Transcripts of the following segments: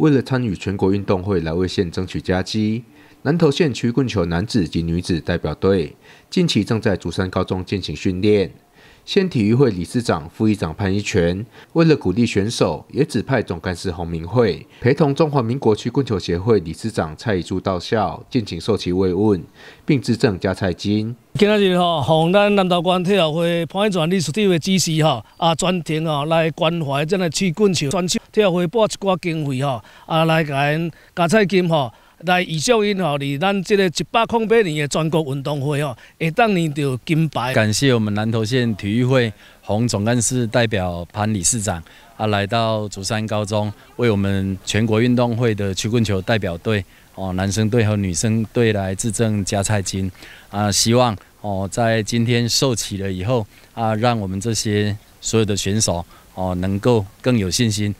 为了参与全国运动会，来为县争取佳绩，南投县曲棍球男子及女子代表队近期正在竹山高中进行训练。县体育会理事长、副议长潘一全，为了鼓励选手，也指派总干事洪明慧陪同中华民国区棍球协会理事长蔡一柱到校，敬请受其慰问，并致赠加菜金。今仔日吼，洪咱南投县体育会潘一全理事长的指示吼，啊专程吼来关怀咱个区棍球选手，体育会拨一寡经费吼，啊来给咱加菜金吼。来预祝因吼，离咱这个一百空八年的全国运动会吼，会当年得金牌。感谢我们南投县体育会洪总干事代表潘理事长，啊，来到竹山高中，为我们全国运动会的曲棍球代表队，哦，男生队和女生队来致赠加菜金，啊，希望哦，在今天受起了以后，啊，让我们这些所有的选手哦，能够更有信心，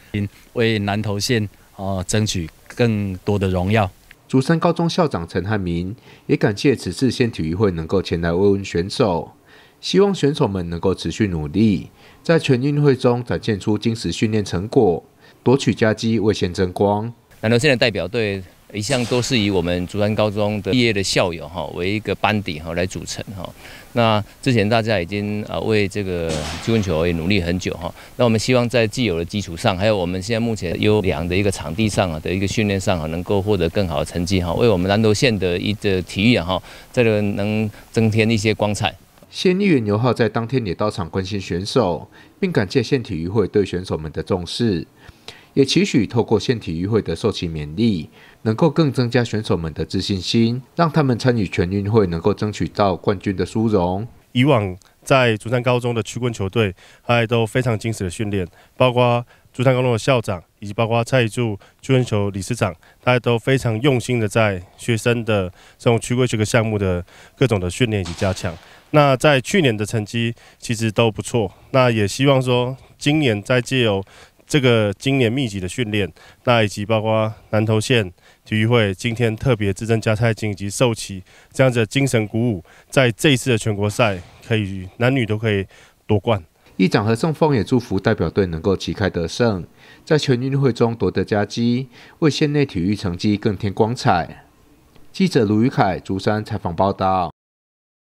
为南投县哦，争取更多的荣耀。竹山高中校长陈汉明也感谢此次县体育会能够前来慰问选手，希望选手们能够持续努力，在全运会中展现出精实训练成果，夺取佳绩为县争光。南投县的代表队。一向都是以我们竹山高中的毕业的校友哈为一个班底哈来组成哈。那之前大家已经啊为这个足球也努力很久哈。那我们希望在既有的基础上，还有我们现在目前优良的一个场地上啊的一个训练上啊，能够获得更好的成绩哈，为我们南投县的一个体育啊，这个能增添一些光彩。县议员刘浩在当天也到场关心选手，并感谢县体育会对选手们的重视。也期许透过县体育会的受其勉励，能够更增加选手们的自信心，让他们参与全运会能够争取到冠军的殊荣。以往在竹山高中的曲棍球队，大家都非常精实的训练，包括竹山高中的校长以及包括蔡柱曲棍球理事长，大家都非常用心的在学生的这种曲棍球的项目的各种的训练以及加强。那在去年的成绩其实都不错，那也希望说今年再借由这个今年密集的训练，那以及包括南投县体育会今天特别自征加赛金以及授旗这样子精神鼓舞，在这一次的全国赛，可以男女都可以夺冠。议长何正峰也祝福代表队能够旗开得胜，在全运会中夺得佳绩，为县内体育成绩更添光彩。记者卢宇凯竹山采访报道。